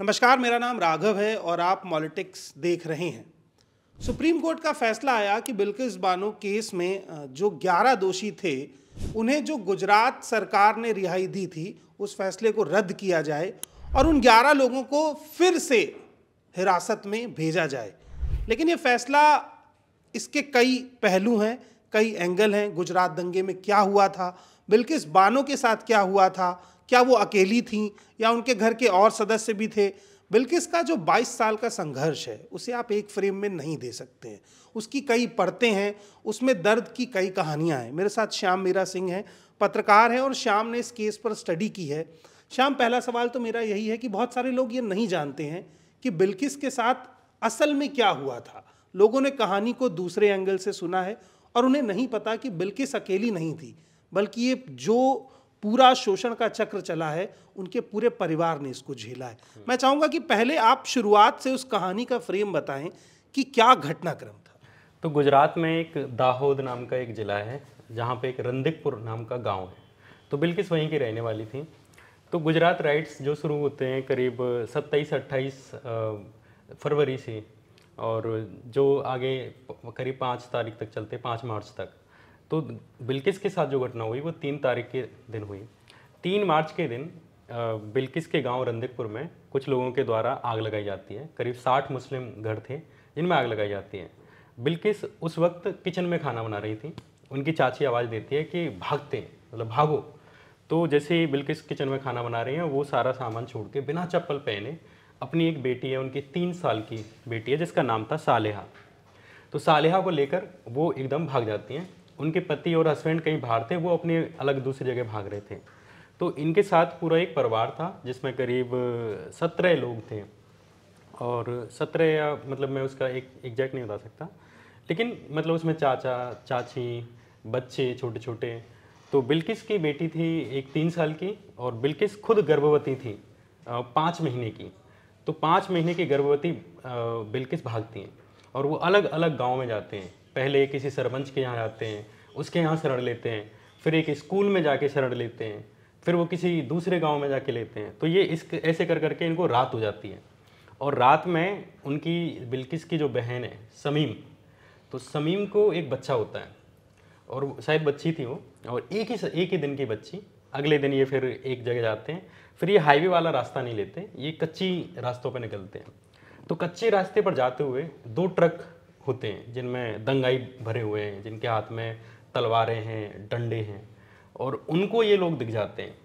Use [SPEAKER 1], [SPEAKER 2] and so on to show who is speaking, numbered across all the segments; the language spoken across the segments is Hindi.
[SPEAKER 1] नमस्कार मेरा नाम राघव है और आप पॉलिटिक्स देख रहे हैं सुप्रीम कोर्ट का फैसला आया कि बिल्किस बानो केस में जो 11 दोषी थे उन्हें जो गुजरात सरकार ने रिहाई दी थी उस फैसले को रद्द किया जाए और उन 11 लोगों को फिर से हिरासत में भेजा जाए लेकिन ये फैसला इसके कई पहलू हैं कई एंगल हैं गुजरात दंगे में क्या हुआ था बिल्किस बानो के साथ क्या हुआ था क्या वो अकेली थीं या उनके घर के और सदस्य भी थे बिल्किस का जो 22 साल का संघर्ष है उसे आप एक फ्रेम में नहीं दे सकते हैं उसकी कई परतें हैं उसमें दर्द की कई कहानियां हैं मेरे साथ श्याम मीरा सिंह हैं पत्रकार हैं और श्याम ने इस केस पर स्टडी की है श्याम पहला सवाल तो मेरा यही है कि बहुत सारे लोग ये नहीं जानते हैं कि बिल्किस के साथ असल में क्या हुआ था लोगों ने कहानी को दूसरे एंगल से सुना है और उन्हें नहीं पता कि बिल्किस अकेली नहीं थी बल्कि ये जो पूरा शोषण का चक्र चला है उनके पूरे परिवार ने इसको झेला है मैं चाहूँगा कि पहले आप शुरुआत से उस कहानी का फ्रेम बताएं कि क्या घटनाक्रम था
[SPEAKER 2] तो गुजरात में एक दाहोद नाम का एक ज़िला है जहाँ पे एक रंदिकपुर नाम का गांव है तो बिल्किस वहीं की रहने वाली थी तो गुजरात राइट्स जो शुरू होते हैं करीब सत्ताईस अट्ठाईस फरवरी से और जो आगे करीब पाँच तारीख तक चलते पाँच मार्च तक तो बिल्किस के साथ जो घटना हुई वो तीन तारीख के दिन हुई तीन मार्च के दिन बिल्किस के गांव रंदिकपुर में कुछ लोगों के द्वारा आग लगाई जाती है करीब साठ मुस्लिम घर थे जिनमें आग लगाई जाती है बिल्किस उस वक्त किचन में खाना बना रही थी उनकी चाची आवाज़ देती है कि भागते मतलब भागो तो जैसे ही बिल्किस किचन में खाना बना रही हैं वो सारा सामान छोड़ के बिना चप्पल पहने अपनी एक बेटी है उनकी तीन साल की बेटी है जिसका नाम था सालेहा तो सालेहा को लेकर वो एकदम भाग जाती हैं उनके पति और हस्बैंड कहीं बाहर थे वो अपने अलग दूसरी जगह भाग रहे थे तो इनके साथ पूरा एक परिवार था जिसमें करीब सत्रह लोग थे और सत्रह या मतलब मैं उसका एक एग्जैक्ट नहीं बता सकता लेकिन मतलब उसमें चाचा चाची बच्चे छोटे छोटे तो बिल्किस की बेटी थी एक तीन साल की और बिल्किस खुद गर्भवती थी पाँच महीने की तो पाँच महीने की गर्भवती बिल्किस भागती हैं और वो अलग अलग गाँव में जाते हैं पहले किसी सरपंच के यहाँ जाते हैं उसके यहाँ शरण लेते हैं फिर एक स्कूल में जाके शरण लेते हैं फिर वो किसी दूसरे गांव में जाके लेते हैं तो ये इस ऐसे कर करके इनको रात हो जाती है और रात में उनकी बिल्किस की जो बहन है समीम तो समीम को एक बच्चा होता है और शायद बच्ची थी वो और एक ही एक ही दिन की बच्ची अगले दिन ये फिर एक जगह जाते हैं फिर ये हाईवे वाला रास्ता नहीं लेते ये कच्ची रास्तों पर निकलते हैं तो कच्चे रास्ते पर जाते हुए दो ट्रक होते हैं जिनमें दंगाई भरे हुए हैं जिनके हाथ में तलवारें हैं डंडे हैं और उनको ये लोग दिख जाते हैं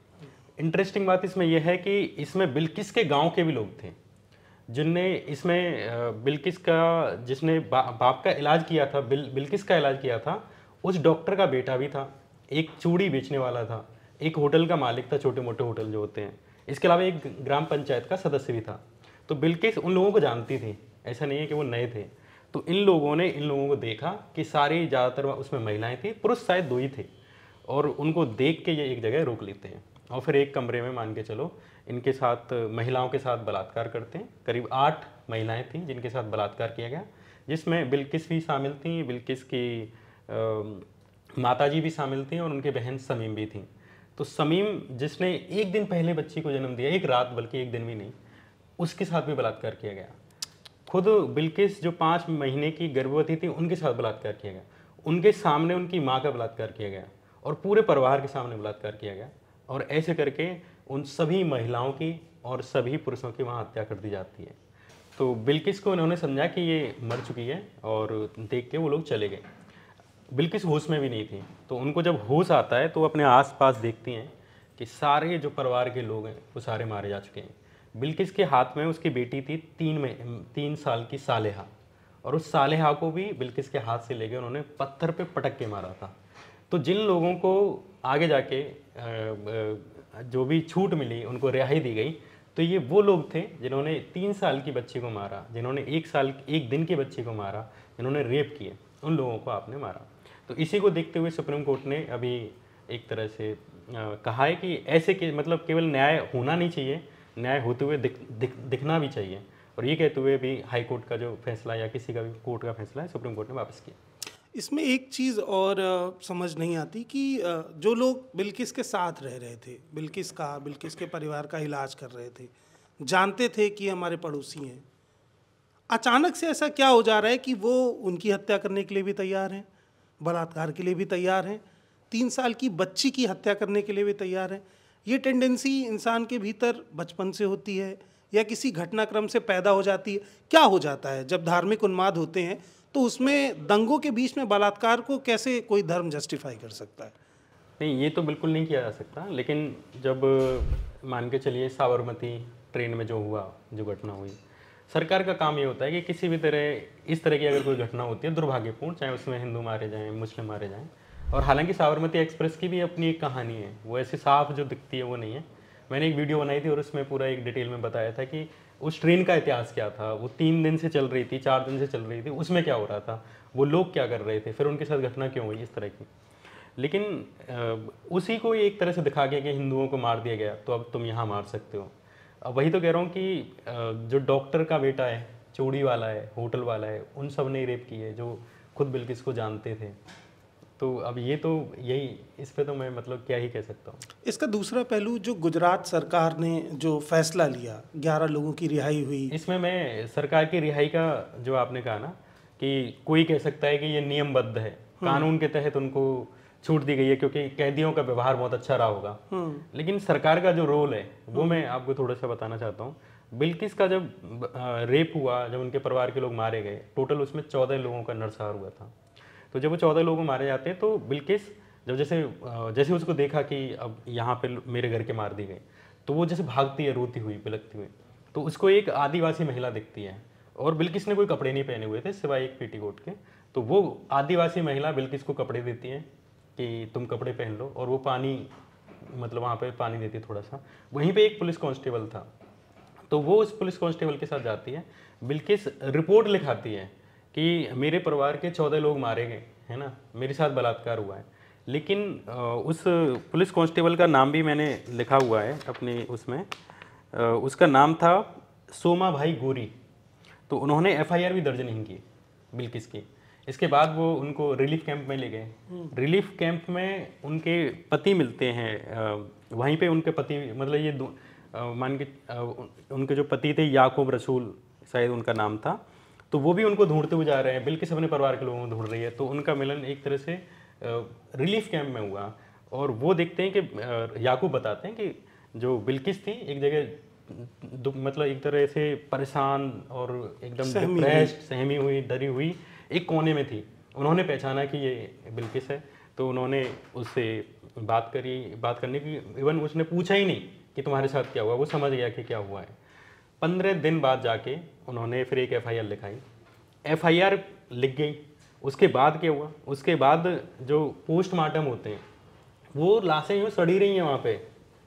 [SPEAKER 2] इंटरेस्टिंग बात इसमें यह है कि इसमें बिल्किस के गांव के भी लोग थे जिनने इसमें बिल्किस का जिसने बा, बाप का इलाज किया था बिल बिल्किस का इलाज किया था उस डॉक्टर का बेटा भी था एक चूड़ी बेचने वाला था एक होटल का मालिक था छोटे मोटे होटल जो होते हैं इसके अलावा एक ग्राम पंचायत का सदस्य भी था तो बिल्किस उन लोगों को जानती थी ऐसा नहीं है कि वो नए थे तो इन लोगों ने इन लोगों को देखा कि सारी ज़्यादातर उसमें महिलाएं थी पुरुष शायद दो ही थे और उनको देख के ये एक जगह रोक लेते हैं और फिर एक कमरे में मान के चलो इनके साथ महिलाओं के साथ बलात्कार करते हैं करीब आठ महिलाएं थीं जिनके साथ बलात्कार किया गया जिसमें बिल्किस भी शामिल थी बिल्किस की माता जी भी शामिल थी और उनके बहन समीम भी थी तो समीम जिसने एक दिन पहले बच्ची को जन्म दिया एक रात बल्कि एक दिन भी नहीं उसके साथ भी बलात्कार किया गया खुद बिल्किस जो पाँच महीने की गर्भवती थी उनके साथ बलात्कार किया गया उनके सामने उनकी माँ का बलात्कार किया गया और पूरे परिवार के सामने बलात्कार किया गया और ऐसे करके उन सभी महिलाओं की और सभी पुरुषों की वहाँ हत्या कर दी जाती है तो बिल्किस को उन्होंने समझा कि ये मर चुकी है और देख के वो लोग चले गए बिल्किस होश में भी नहीं थी तो उनको जब होश आता है तो अपने आस पास देखती हैं कि सारे जो परिवार के लोग हैं वो सारे मारे जा चुके हैं बिल्किस के हाथ में उसकी बेटी थी तीन में तीन साल की सालेहा और उस सालेहा को भी बिल्किस के हाथ से लेकर उन्होंने पत्थर पे पटक के मारा था तो जिन लोगों को आगे जाके जो भी छूट मिली उनको रिहाई दी गई तो ये वो लोग थे जिन्होंने तीन साल की बच्ची को मारा जिन्होंने एक साल एक दिन की बच्ची को मारा जिन्होंने रेप किए उन लोगों को आपने मारा तो इसी को देखते हुए सुप्रीम कोर्ट ने अभी एक तरह से कहा है कि ऐसे के मतलब केवल न्याय होना नहीं चाहिए न्याय होते हुए दिख, दिख, दिखना भी चाहिए और ये कहते हुए भी हाई कोर्ट का जो फैसला या किसी का भी कोर्ट का फैसला है सुप्रीम कोर्ट ने वापस किया
[SPEAKER 1] इसमें एक चीज़ और आ, समझ नहीं आती कि आ, जो लोग बिल्किस के साथ रह रहे थे बिल्किस का बिल्किस के परिवार का इलाज कर रहे थे जानते थे कि हमारे पड़ोसी हैं अचानक से ऐसा क्या हो जा रहा है कि वो उनकी हत्या करने के लिए भी तैयार हैं बलात्कार के लिए भी तैयार हैं तीन साल की बच्ची की हत्या करने के लिए भी तैयार हैं ये टेंडेंसी इंसान के भीतर बचपन से होती है या किसी घटनाक्रम से पैदा हो जाती है क्या हो जाता है जब धार्मिक उन्माद होते हैं तो उसमें दंगों के बीच में बलात्कार को कैसे कोई धर्म जस्टिफाई कर सकता है नहीं ये तो
[SPEAKER 2] बिल्कुल नहीं किया जा सकता लेकिन जब मान के चलिए साबरमती ट्रेन में जो हुआ जो घटना हुई सरकार का काम ये होता है कि किसी भी तरह इस तरह की अगर कोई घटना होती है दुर्भाग्यपूर्ण चाहे उसमें हिंदू मारे जाएं मुस्लिम मारे जाएं और हालांकि साबरमती एक्सप्रेस की भी अपनी एक कहानी है वो ऐसे साफ जो दिखती है वो नहीं है मैंने एक वीडियो बनाई थी और उसमें पूरा एक डिटेल में बताया था कि उस ट्रेन का इतिहास क्या था वो तीन दिन से चल रही थी चार दिन से चल रही थी उसमें क्या हो रहा था वो लोग क्या कर रहे थे फिर उनके साथ घटना क्यों हुई इस तरह की लेकिन उसी को एक तरह से दिखा गया कि हिंदुओं को मार दिया गया तो अब तुम यहाँ मार सकते हो अब वही तो कह रहा हूँ कि जो डॉक्टर का बेटा है चोड़ी वाला है होटल वाला है उन सब ने रेप की है जो खुद बिल्किस को जानते थे तो अब ये तो यही इस पे तो मैं मतलब क्या ही कह सकता हूँ
[SPEAKER 1] इसका दूसरा पहलू जो गुजरात सरकार ने जो फैसला लिया ग्यारह लोगों की रिहाई हुई इसमें मैं सरकार की रिहाई का जो आपने कहा ना कि कोई
[SPEAKER 2] कह सकता है कि ये नियमबद्ध है हम्म। कानून के तहत उनको छूट दी गई है क्योंकि कैदियों का व्यवहार बहुत अच्छा रहा होगा हम्म। लेकिन सरकार का जो रोल है वो हम्म। मैं आपको थोड़ा सा बताना चाहता हूँ बिल्किस का जब रेप हुआ जब उनके परिवार के लोग मारे गए टोटल उसमें चौदह लोगों का नरसार हुआ था तो जब वो चौदह लोग मारे जाते हैं तो बिल्किस जब जैसे जैसे उसको देखा कि अब यहाँ पे मेरे घर के मार दी गई तो वो जैसे भागती है रोती हुई बिलकती हुई तो उसको एक आदिवासी महिला दिखती है और बिल्किस ने कोई कपड़े नहीं पहने हुए थे सिवाय एक पेटीकोट के तो वो आदिवासी महिला बिल्किस को कपड़े देती है कि तुम कपड़े पहन लो और वो पानी मतलब वहाँ पे पानी देती है थोड़ा सा वहीं पे एक पुलिस कांस्टेबल था तो वो उस पुलिस कांस्टेबल के साथ जाती है बिल्किस रिपोर्ट लिखाती है कि मेरे परिवार के चौदह लोग मारे गए है ना मेरे साथ बलात्कार हुआ है लेकिन उस पुलिस कांस्टेबल का नाम भी मैंने लिखा हुआ है अपने उसमें उसका नाम था सोमा भाई गोरी तो उन्होंने एफआईआर भी दर्ज नहीं की बिल्किस की इसके बाद वो उनको रिलीफ कैंप में ले गए हम्म। रिलीफ कैंप में उनके पति मिलते हैं वहीं पे उनके पति मतलब ये मान के उनके जो पति थे याकूब रसूल शायद उनका नाम था तो वो भी उनको ढूंढते हुए जा रहे हैं बिल्किस अपने परिवार के लोगों को ढूंढ रही है तो उनका मिलन एक तरह से रिलीफ कैंप में हुआ और वो देखते हैं कि याकूब बताते हैं कि जो बिल्किस थी एक जगह मतलब एक तरह से परेशान और एकदम डिप्रेस्ड सहमी हुई डरी हुई एक कोने में थी उन्होंने पहचाना कि ये बिल्किस है तो उन्होंने उससे बात करी बात करने की इवन उसने पूछा ही नहीं कि तुम्हारे साथ क्या हुआ वो समझ गया कि क्या हुआ है पंद्रह दिन बाद जाके उन्होंने फिर एक एफआईआर लिखाई एफआईआर लिख गई उसके बाद क्या हुआ उसके बाद जो पोस्टमार्टम होते हैं वो लाशें यूँ सड़ी रही हैं वहाँ पे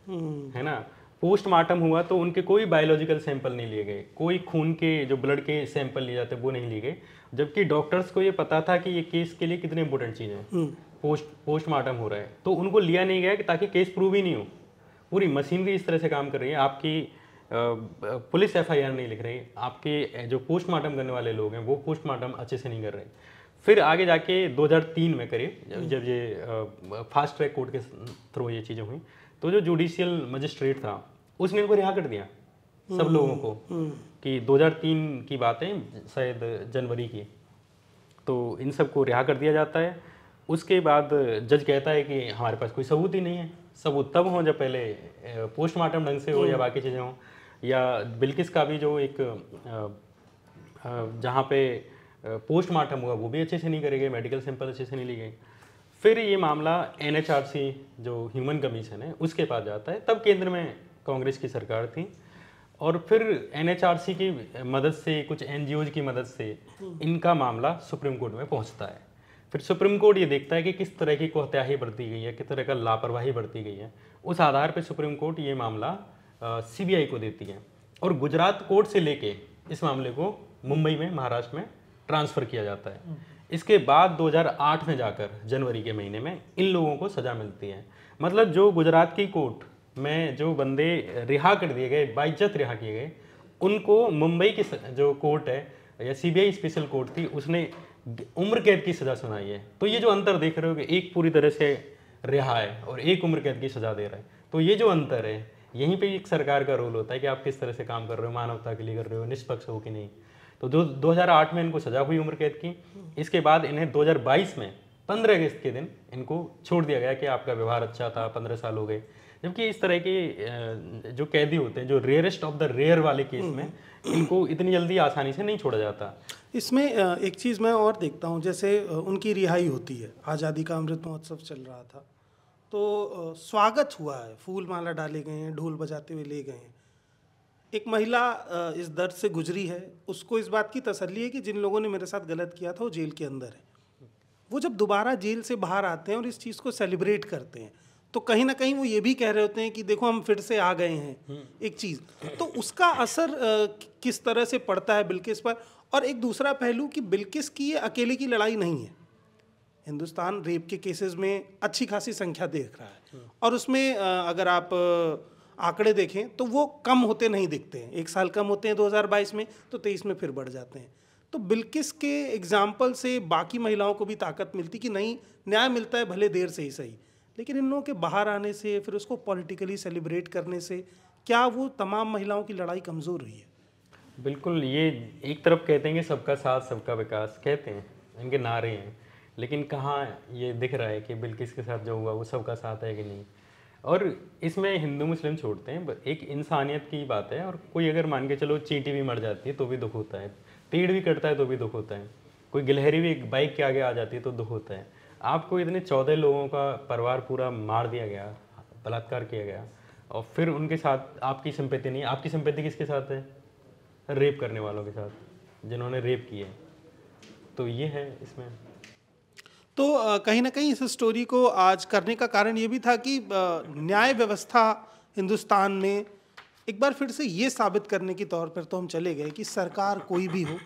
[SPEAKER 2] हम्म। है ना पोस्टमार्टम हुआ तो उनके कोई बायोलॉजिकल सैंपल नहीं लिए गए कोई खून के जो ब्लड के सैंपल लिए जाते वो नहीं लिए गए जबकि डॉक्टर्स को ये पता था कि ये केस के लिए कितने इंपॉर्टेंट चीज़ है पोस्ट पोस्टमार्टम हो रहा है तो उनको लिया नहीं गया कि ताकि केस प्रूव ही नहीं हो पूरी मशीनरी इस तरह से काम कर रही है आपकी पुलिस एफआईआर नहीं लिख रही आपके जो पोस्टमार्टम करने वाले लोग हैं वो पोस्टमार्टम अच्छे से नहीं कर रहे फिर आगे जाके 2003 में करीब जब हम्म। ये फास्ट ट्रैक कोर्ट के थ्रू ये चीज़ें हुई तो जो जुडिशियल मजिस्ट्रेट था उसने इनको रिहा कर दिया सब हम्म, लोगों को हम्म। कि 2003 की बात है शायद जनवरी की तो इन सबको रिहा कर दिया जाता है उसके बाद जज कहता है कि हमारे पास कोई सबूत ही नहीं है सबूत तब हों जब पहले पोस्टमार्टम ढंग से हो या बाकी चीज़ें हों या बिल्किस का भी जो एक जहाँ पे पोस्टमार्टम हुआ वो भी अच्छे से नहीं करे गए मेडिकल सैंपल अच्छे से नहीं लिए गए फिर ये मामला एन जो ह्यूमन कमीशन है उसके पास जाता है तब केंद्र में कांग्रेस की सरकार थी और फिर एन की मदद से कुछ एन की मदद से इनका मामला सुप्रीम कोर्ट में पहुंचता है फिर सुप्रीम कोर्ट ये देखता है कि किस तरह की कोहत्याही बरती गई है किस तरह का लापरवाही बरती गई है उस आधार पर सुप्रीम कोर्ट ये मामला सीबीआई को देती है और गुजरात कोर्ट से लेके इस मामले को मुंबई में महाराष्ट्र में ट्रांसफ़र किया जाता है इसके बाद 2008 में जाकर जनवरी के महीने में इन लोगों को सज़ा मिलती है मतलब जो गुजरात की कोर्ट में जो बंदे रिहा कर दिए गए बाइज्जत रिहा किए गए उनको मुंबई की जो कोर्ट है या सीबीआई स्पेशल कोर्ट थी उसने उम्र कैद की सज़ा सुनाई है तो ये जो अंतर देख रहे हो कि एक पूरी तरह से रिहा है और एक उम्र कैद की सज़ा दे रहा है तो ये जो अंतर है यहीं पे एक सरकार का रोल होता है कि आप किस तरह से काम कर रहे हो मानवता के लिए कर रहे हो निष्पक्ष हो कि नहीं तो दो 2008 में इनको सजा हुई उम्र कैद की इसके बाद इन्हें 2022 में 15 अगस्त के दिन इनको छोड़ दिया गया कि आपका व्यवहार अच्छा था 15 साल हो गए जबकि इस तरह के जो कैदी होते हैं जो रेयरेस्ट ऑफ द रेयर वाले केस में हम्म। इनको इतनी जल्दी आसानी से नहीं छोड़ा जाता
[SPEAKER 1] इसमें एक चीज़ मैं और देखता हूँ जैसे उनकी रिहाई होती है आज़ादी का अमृत महोत्सव चल रहा था तो स्वागत हुआ है फूल माला डाले गए हैं ढोल बजाते हुए ले गए हैं एक महिला इस दर्द से गुजरी है उसको इस बात की तसल्ली है कि जिन लोगों ने मेरे साथ गलत किया था वो जेल के अंदर है वो जब दोबारा जेल से बाहर आते हैं और इस चीज़ को सेलिब्रेट करते हैं तो कहीं ना कहीं वो ये भी कह रहे होते हैं कि देखो हम फिर से आ गए हैं हम्म। एक चीज़ तो उसका असर किस तरह से पड़ता है बिल्किस पर और एक दूसरा पहलू कि बिल्किस की ये अकेले की लड़ाई नहीं है हिंदुस्तान रेप के केसेस में अच्छी खासी संख्या देख रहा है और उसमें अगर आप आंकड़े देखें तो वो कम होते नहीं दिखते हैं एक साल कम होते हैं 2022 में तो 23 में फिर बढ़ जाते हैं तो बिल्किस के एग्जाम्पल से बाकी महिलाओं को भी ताकत मिलती कि नहीं न्याय मिलता है भले देर से ही सही लेकिन इन लोगों के बाहर आने से फिर उसको पॉलिटिकली सेलिब्रेट करने से क्या वो तमाम महिलाओं की लड़ाई कमज़ोर हुई है
[SPEAKER 2] बिल्कुल ये एक तरफ कहते हैं कि सबका साथ सबका विकास कहते हैं इनके नारे हैं लेकिन कहाँ ये दिख रहा है कि किस के साथ जो हुआ वो सबका साथ है कि नहीं और इसमें हिंदू मुस्लिम छोड़ते हैं एक इंसानियत की बात है और कोई अगर मान के चलो चींटी भी मर जाती है तो भी दुख होता है पेड़ भी कटता है तो भी दुख होता है कोई गिलहरी भी बाइक के आगे आ जाती है तो दुख होता है आपको इतने चौदह लोगों का परिवार पूरा मार दिया गया बलात्कार किया गया और फिर उनके साथ आपकी संपत्ति नहीं आपकी संपत्ति किसके साथ है रेप करने वालों के साथ जिन्होंने रेप किए तो ये है इसमें
[SPEAKER 1] तो कहीं ना कहीं इस स्टोरी को आज करने का कारण ये भी था कि न्याय व्यवस्था हिंदुस्तान में एक बार फिर से ये साबित करने के तौर पर तो हम चले गए कि सरकार कोई भी हो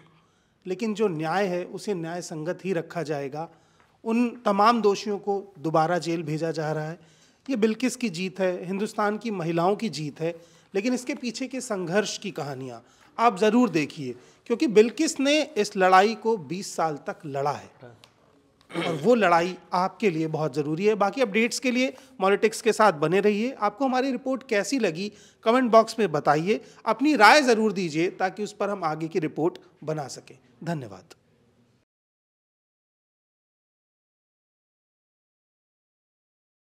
[SPEAKER 1] लेकिन जो न्याय है उसे न्याय संगत ही रखा जाएगा उन तमाम दोषियों को दोबारा जेल भेजा जा रहा है ये बिल्किस की जीत है हिंदुस्तान की महिलाओं की जीत है लेकिन इसके पीछे के संघर्ष की कहानियाँ आप ज़रूर देखिए क्योंकि बिल्किस ने इस लड़ाई को 20 साल तक लड़ा है और वो लड़ाई आपके लिए बहुत ज़रूरी है बाकी अपडेट्स के लिए मॉलिटिक्स के साथ बने रहिए आपको हमारी रिपोर्ट कैसी लगी कमेंट बॉक्स में बताइए अपनी राय ज़रूर दीजिए ताकि उस पर हम आगे की रिपोर्ट बना सकें धन्यवाद